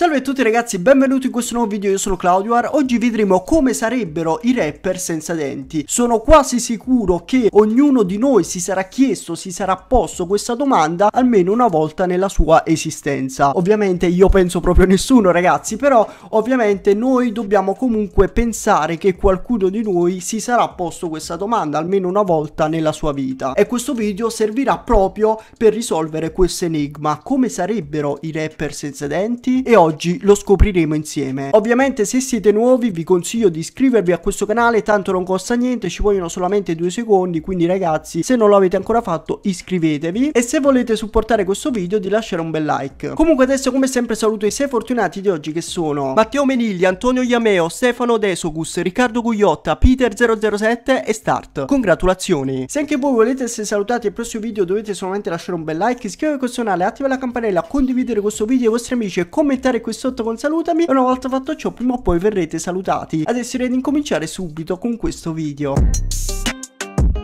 Salve a tutti ragazzi, benvenuti in questo nuovo video, io sono Claudio Oggi vedremo come sarebbero i rapper senza denti Sono quasi sicuro che ognuno di noi si sarà chiesto, si sarà posto questa domanda almeno una volta nella sua esistenza Ovviamente io penso proprio a nessuno ragazzi, però ovviamente noi dobbiamo comunque pensare che qualcuno di noi si sarà posto questa domanda almeno una volta nella sua vita E questo video servirà proprio per risolvere questo enigma Come sarebbero i rapper senza denti? E oggi oggi lo scopriremo insieme. Ovviamente se siete nuovi vi consiglio di iscrivervi a questo canale, tanto non costa niente, ci vogliono solamente due secondi, quindi ragazzi se non lo avete ancora fatto iscrivetevi e se volete supportare questo video di lasciare un bel like. Comunque adesso come sempre saluto i sei fortunati di oggi che sono Matteo Menigli, Antonio Iameo, Stefano Desogus, Riccardo Gugliotta, Peter007 e Start. Congratulazioni! Se anche voi volete essere salutati al prossimo video dovete solamente lasciare un bel like, iscrivervi a questo canale, attivare la campanella, condividere questo video ai vostri amici e commentare qui sotto col salutami e una volta fatto ciò prima o poi verrete salutati. Adesso direi di incominciare subito con questo video.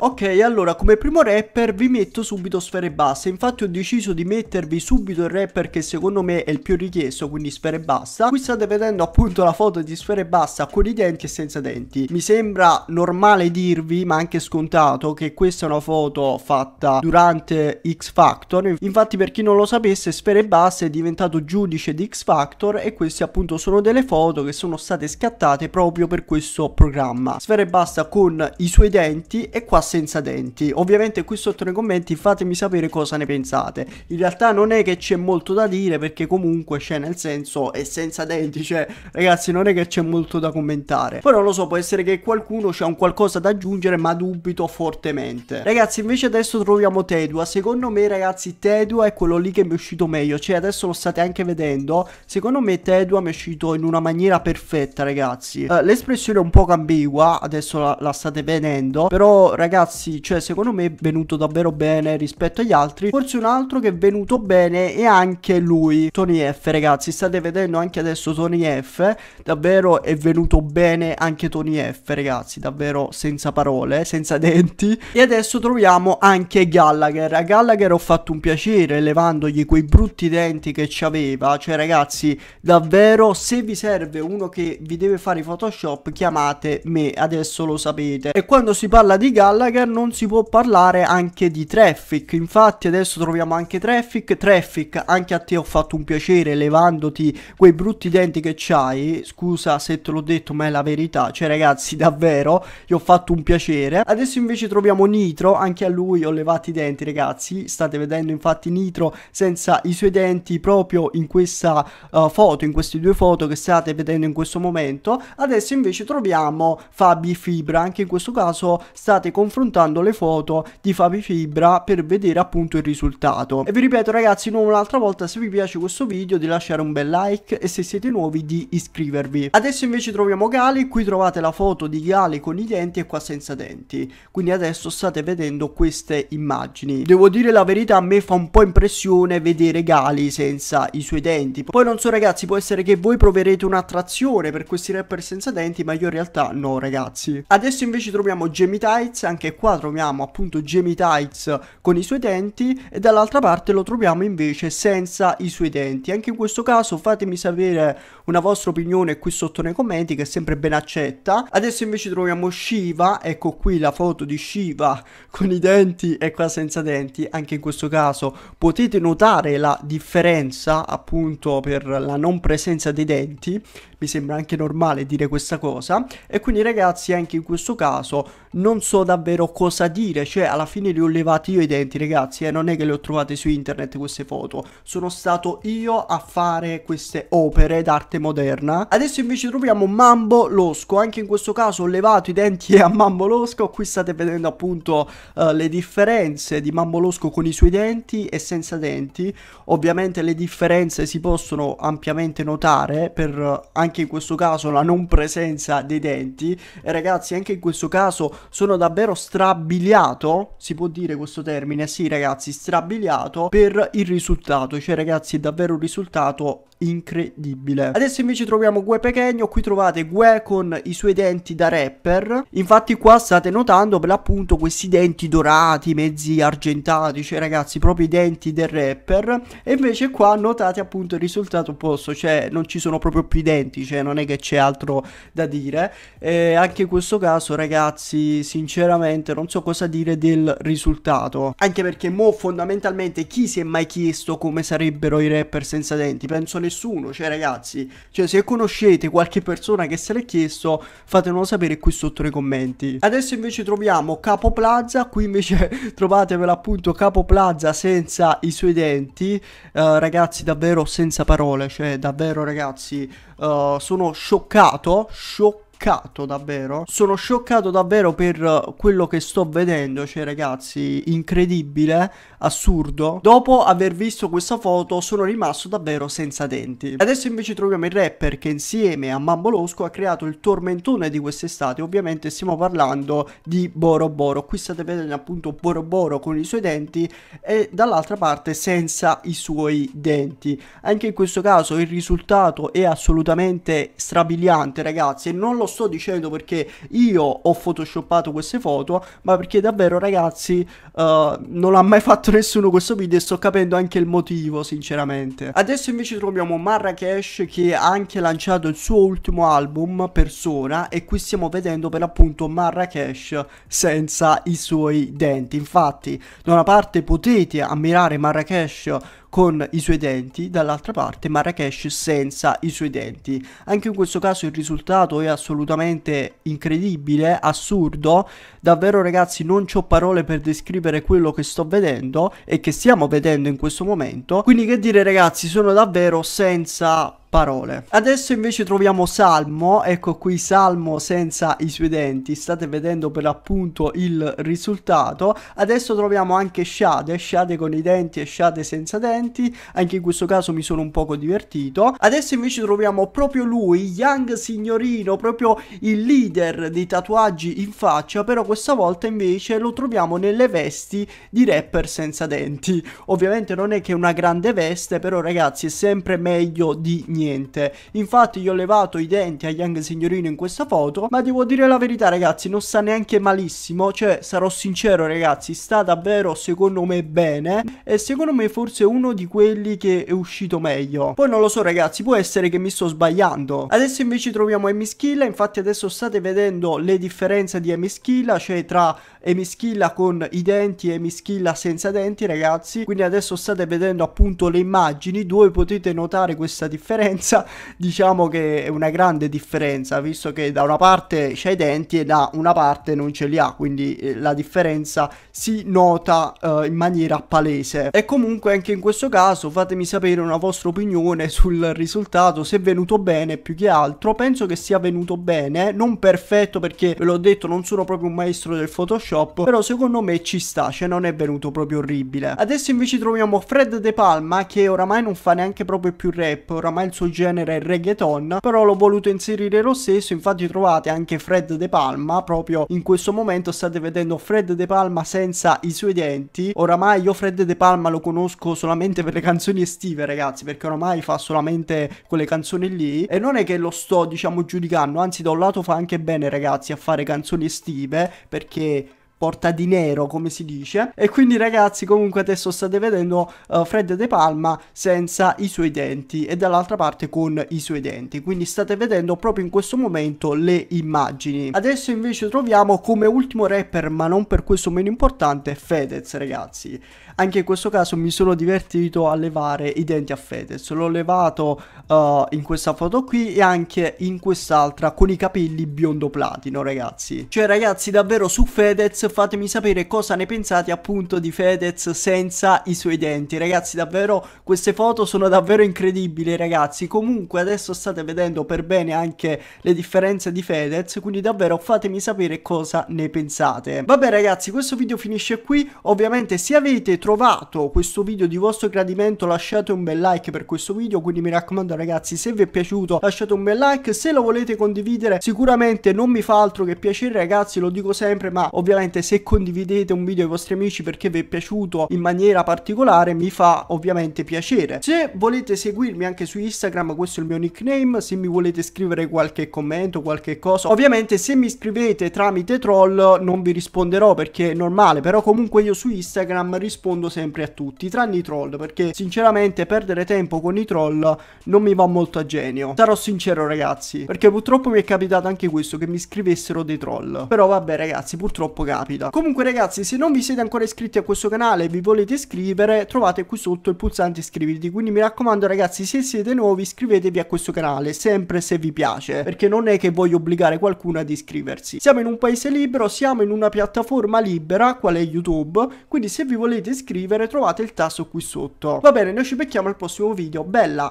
Ok, allora come primo rapper vi metto subito sfere basse, infatti ho deciso di mettervi subito il rapper che secondo me è il più richiesto, quindi sfere bassa. Qui state vedendo appunto la foto di sfere bassa con i denti e senza denti. Mi sembra normale dirvi, ma anche scontato, che questa è una foto fatta durante X Factor. Infatti per chi non lo sapesse, sfere basse è diventato giudice di X Factor e queste appunto sono delle foto che sono state scattate proprio per questo programma. Sfere bassa con i suoi denti e qua senza denti. Ovviamente qui sotto nei commenti fatemi sapere cosa ne pensate. In realtà non è che c'è molto da dire perché comunque c'è nel senso è senza denti, cioè ragazzi non è che c'è molto da commentare. Poi non lo so, può essere che qualcuno c'ha un qualcosa da aggiungere ma dubito fortemente. Ragazzi invece adesso troviamo Tedua, secondo me ragazzi Tedua è quello lì che mi è uscito meglio, cioè adesso lo state anche vedendo, secondo me Tedua mi è uscito in una maniera perfetta ragazzi. Uh, L'espressione è un po' ambigua, adesso la, la state vedendo, però ragazzi ragazzi, cioè secondo me è venuto davvero bene rispetto agli altri. Forse un altro che è venuto bene è anche lui, Tony F, ragazzi. State vedendo anche adesso Tony F, davvero è venuto bene anche Tony F, ragazzi, davvero senza parole, senza denti. E adesso troviamo anche Gallagher. A Gallagher ho fatto un piacere levandogli quei brutti denti che ci aveva, cioè ragazzi, davvero se vi serve uno che vi deve fare Photoshop, chiamate me, adesso lo sapete. E quando si parla di Gallagher Gallagher non si può parlare anche di Traffic, infatti adesso troviamo anche Traffic, Traffic anche a te ho fatto un piacere levandoti quei brutti denti che c'hai, scusa se te l'ho detto ma è la verità, cioè ragazzi davvero gli ho fatto un piacere, adesso invece troviamo Nitro, anche a lui ho levato i denti ragazzi, state vedendo infatti Nitro senza i suoi denti proprio in questa uh, foto, in queste due foto che state vedendo in questo momento, adesso invece troviamo Fabi Fibra, anche in questo caso state confrontando confrontando le foto di Fabi Fibra per vedere appunto il risultato. E vi ripeto ragazzi non un'altra volta se vi piace questo video di lasciare un bel like e se siete nuovi di iscrivervi. Adesso invece troviamo Gali, qui trovate la foto di Gali con i denti e qua senza denti. Quindi adesso state vedendo queste immagini. Devo dire la verità a me fa un po' impressione vedere Gali senza i suoi denti. Poi non so ragazzi può essere che voi proverete un'attrazione per questi rapper senza denti ma io in realtà no ragazzi. Adesso invece troviamo Jamie Tights anche che qua troviamo appunto Jamie Tights con i suoi denti e dall'altra parte lo troviamo invece senza i suoi denti. Anche in questo caso fatemi sapere una vostra opinione qui sotto nei commenti che è sempre ben accetta. Adesso invece troviamo Shiva, ecco qui la foto di Shiva con i denti e qua senza denti. Anche in questo caso potete notare la differenza appunto per la non presenza dei denti. Mi sembra anche normale dire questa cosa e quindi ragazzi anche in questo caso non so davvero davvero cosa dire, cioè alla fine li ho levati io i denti ragazzi, eh, non è che le ho trovate su internet queste foto, sono stato io a fare queste opere d'arte moderna. Adesso invece troviamo Mambo Losco, anche in questo caso ho levato i denti a Mambo Losco, qui state vedendo appunto eh, le differenze di Mambo Losco con i suoi denti e senza denti, ovviamente le differenze si possono ampiamente notare per eh, anche in questo caso la non presenza dei denti e ragazzi anche in questo caso sono davvero stato strabiliato, si può dire questo termine, sì ragazzi, strabiliato per il risultato, cioè ragazzi è davvero un risultato incredibile. Adesso invece troviamo Gue Pechegno, qui trovate Gue con i suoi denti da rapper, infatti qua state notando per l'appunto questi denti dorati, mezzi argentati, cioè ragazzi proprio i denti del rapper, e invece qua notate appunto il risultato opposto, cioè non ci sono proprio più i denti, cioè non è che c'è altro da dire, e anche in questo caso ragazzi sinceramente sinceramente non so cosa dire del risultato. Anche perché mo fondamentalmente chi si è mai chiesto come sarebbero i rapper senza denti? Penso nessuno, cioè ragazzi, cioè se conoscete qualche persona che se l'è chiesto fatemelo sapere qui sotto nei commenti. Adesso invece troviamo Capo Plaza, qui invece trovatevela appunto Capo Plaza senza i suoi denti, uh, ragazzi davvero senza parole, cioè davvero ragazzi uh, sono scioccato, scioccato scioccato davvero. Sono scioccato davvero per quello che sto vedendo, cioè ragazzi, incredibile, assurdo. Dopo aver visto questa foto sono rimasto davvero senza denti. Adesso invece troviamo il rapper che insieme a Mambolosco ha creato il tormentone di quest'estate. Ovviamente stiamo parlando di Boro Boro. Qui state vedendo appunto Boro Boro con i suoi denti e dall'altra parte senza i suoi denti. Anche in questo caso il risultato è assolutamente strabiliante ragazzi e non lo sto dicendo perché io ho photoshoppato queste foto, ma perché davvero ragazzi uh, non l'ha mai fatto nessuno questo video e sto capendo anche il motivo sinceramente. Adesso invece troviamo Marrakesh che ha anche lanciato il suo ultimo album Persona e qui stiamo vedendo per l'appunto Marrakesh senza i suoi denti. Infatti da una parte potete ammirare Marrakesh con i suoi denti, dall'altra parte Marrakesh senza i suoi denti. Anche in questo caso il risultato è assolutamente incredibile, assurdo, davvero ragazzi non ho parole per descrivere quello che sto vedendo e che stiamo vedendo in questo momento, quindi che dire ragazzi sono davvero senza parole. Adesso invece troviamo Salmo, ecco qui Salmo senza i suoi denti, state vedendo per l'appunto il risultato. Adesso troviamo anche Shade, Shade con i denti e Shade senza denti, anche in questo caso mi sono un poco divertito. Adesso invece troviamo proprio lui, Young Signorino, proprio il leader dei tatuaggi in faccia, però questa volta invece lo troviamo nelle vesti di rapper senza denti. Ovviamente non è che una grande veste, però ragazzi è sempre meglio di niente niente. Infatti io ho levato i denti a Young Signorino in questa foto, ma devo dire la verità ragazzi, non sta neanche malissimo, cioè sarò sincero ragazzi, sta davvero secondo me bene e secondo me forse uno di quelli che è uscito meglio. Poi non lo so ragazzi, può essere che mi sto sbagliando. Adesso invece troviamo Amy Schilla, infatti adesso state vedendo le differenze di Amy Schilla, cioè tra e mi schilla con i denti e mi schilla senza denti ragazzi quindi adesso state vedendo appunto le immagini dove potete notare questa differenza diciamo che è una grande differenza visto che da una parte c'è i denti e da una parte non ce li ha quindi eh, la differenza si nota eh, in maniera palese e comunque anche in questo caso fatemi sapere una vostra opinione sul risultato se è venuto bene più che altro penso che sia venuto bene non perfetto perché ve l'ho detto non sono proprio un maestro del photoshop shop però secondo me ci sta cioè non è venuto proprio orribile adesso invece troviamo Fred De Palma che oramai non fa neanche proprio più rap oramai il suo genere è reggaeton però l'ho voluto inserire lo stesso infatti trovate anche Fred De Palma proprio in questo momento state vedendo Fred De Palma senza i suoi denti oramai io Fred De Palma lo conosco solamente per le canzoni estive ragazzi perché oramai fa solamente quelle canzoni lì e non è che lo sto diciamo giudicando anzi da un lato fa anche bene ragazzi a fare canzoni estive perché porta di nero, come si dice. E quindi, ragazzi, comunque adesso state vedendo uh, eh, Fred De Palma senza i suoi denti e dall'altra parte con i suoi denti. Quindi state vedendo proprio in questo momento le immagini. Adesso invece troviamo come ultimo rapper, ma non per questo meno importante, Fedez, ragazzi. Anche in questo caso mi sono divertito a levare i denti a Fedez. L'ho levato uh, in questa foto qui e anche in quest'altra con i capelli biondo platino, ragazzi. Cioè, ragazzi, davvero su Fedez fatemi sapere cosa ne pensate appunto di Fedez senza i suoi denti ragazzi davvero queste foto sono davvero incredibili ragazzi comunque adesso state vedendo per bene anche le differenze di Fedez quindi davvero fatemi sapere cosa ne pensate vabbè ragazzi questo video finisce qui ovviamente se avete trovato questo video di vostro gradimento lasciate un bel like per questo video quindi mi raccomando ragazzi se vi è piaciuto lasciate un bel like se lo volete condividere sicuramente non mi fa altro che piacere ragazzi lo dico sempre ma ovviamente ovviamente se condividete un video ai vostri amici perché vi è piaciuto in maniera particolare mi fa ovviamente piacere. Se volete seguirmi anche su Instagram questo è il mio nickname, se mi volete scrivere qualche commento, qualche cosa, ovviamente se mi scrivete tramite troll non vi risponderò perché è normale, però comunque io su Instagram rispondo sempre a tutti, tranne i troll perché sinceramente perdere tempo con i troll non mi va molto a genio. Sarò sincero ragazzi, perché purtroppo mi è capitato anche questo che mi scrivessero dei troll. Però vabbè ragazzi, purtroppo capita rapida. Comunque ragazzi se non vi siete ancora iscritti a questo canale e vi volete iscrivere trovate qui sotto il pulsante iscriviti quindi mi raccomando ragazzi se siete nuovi iscrivetevi a questo canale sempre se vi piace perché non è che voglio obbligare qualcuno ad iscriversi. Siamo in un paese libero, siamo in una piattaforma libera quale è YouTube quindi se vi volete iscrivere trovate il tasto qui sotto. Va bene noi ci becchiamo al prossimo video, bella!